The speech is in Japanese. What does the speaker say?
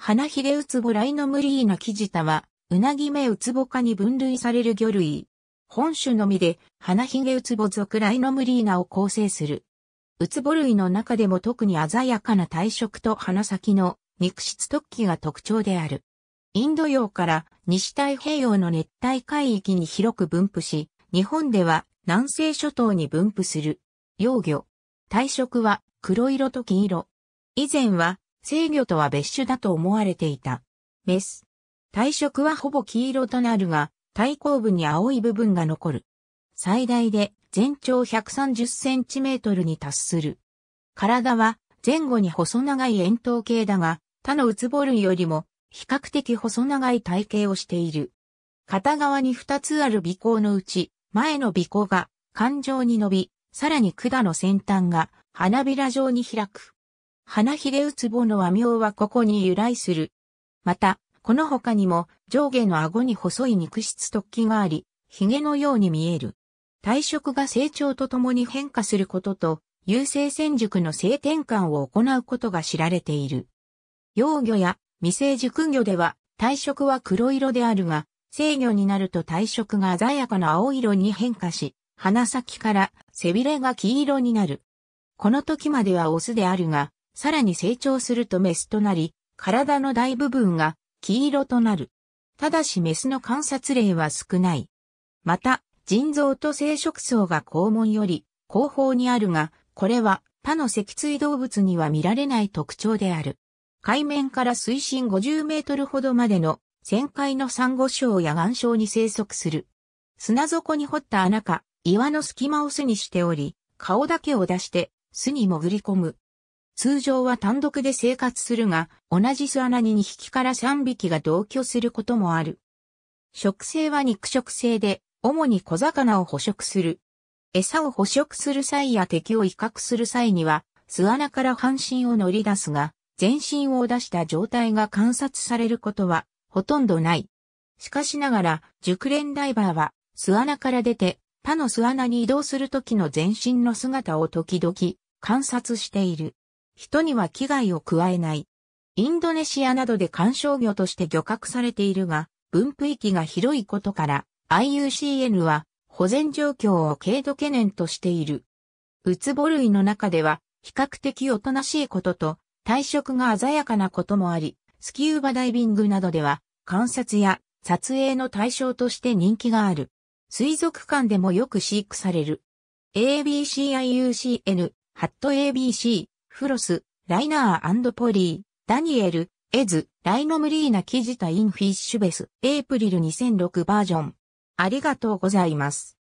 花ひれウツボライノムリーナキジタは、うなぎ目ウツボ科に分類される魚類。本種のみで、花ひげウツボ属ライノムリーナを構成する。ウツボ類の中でも特に鮮やかな体色と鼻先の肉質突起が特徴である。インド洋から西太平洋の熱帯海域に広く分布し、日本では南西諸島に分布する。幼魚。体色は黒色と黄色。以前は制御とは別種だと思われていた。メス。体色はほぼ黄色となるが、体後部に青い部分が残る。最大で全長130センチメートルに達する。体は前後に細長い円筒形だが、他のウツボ類よりも比較的細長い体型をしている。片側に2つある尾行のうち、前の尾行が環状に伸び、さらに管の先端が花びら状に開く。花ひれうつぼの和名はここに由来する。また、この他にも上下の顎に細い肉質突起があり、髭のように見える。体色が成長とともに変化することと、優性戦熟の性転換を行うことが知られている。幼魚や未成熟魚では体色は黒色であるが、生魚になると体色が鮮やかな青色に変化し、鼻先から背びれが黄色になる。この時まではオスであるが、さらに成長するとメスとなり、体の大部分が黄色となる。ただしメスの観察例は少ない。また、腎臓と生殖層が肛門より後方にあるが、これは他の脊椎動物には見られない特徴である。海面から水深50メートルほどまでの旋回の珊瑚礁や岩礁に生息する。砂底に掘った穴か岩の隙間を巣にしており、顔だけを出して巣に潜り込む。通常は単独で生活するが、同じ巣穴に2匹から3匹が同居することもある。食性は肉食性で、主に小魚を捕食する。餌を捕食する際や敵を威嚇する際には、巣穴から半身を乗り出すが、全身を出した状態が観察されることは、ほとんどない。しかしながら、熟練ダイバーは、巣穴から出て、他の巣穴に移動するときの全身の姿を時々、観察している。人には危害を加えない。インドネシアなどで観賞魚として漁獲されているが、分布域が広いことから、IUCN は保全状況を軽度懸念としている。ウツボ類の中では、比較的おとなしいことと、体色が鮮やかなこともあり、スキューバダイビングなどでは、観察や撮影の対象として人気がある。水族館でもよく飼育される。ABCIUCN、ハット ABC、フロス、ライナーポリー、ダニエル、エズ、ライノムリーナ記事タインフィッシュベス、エイプリル2006バージョン。ありがとうございます。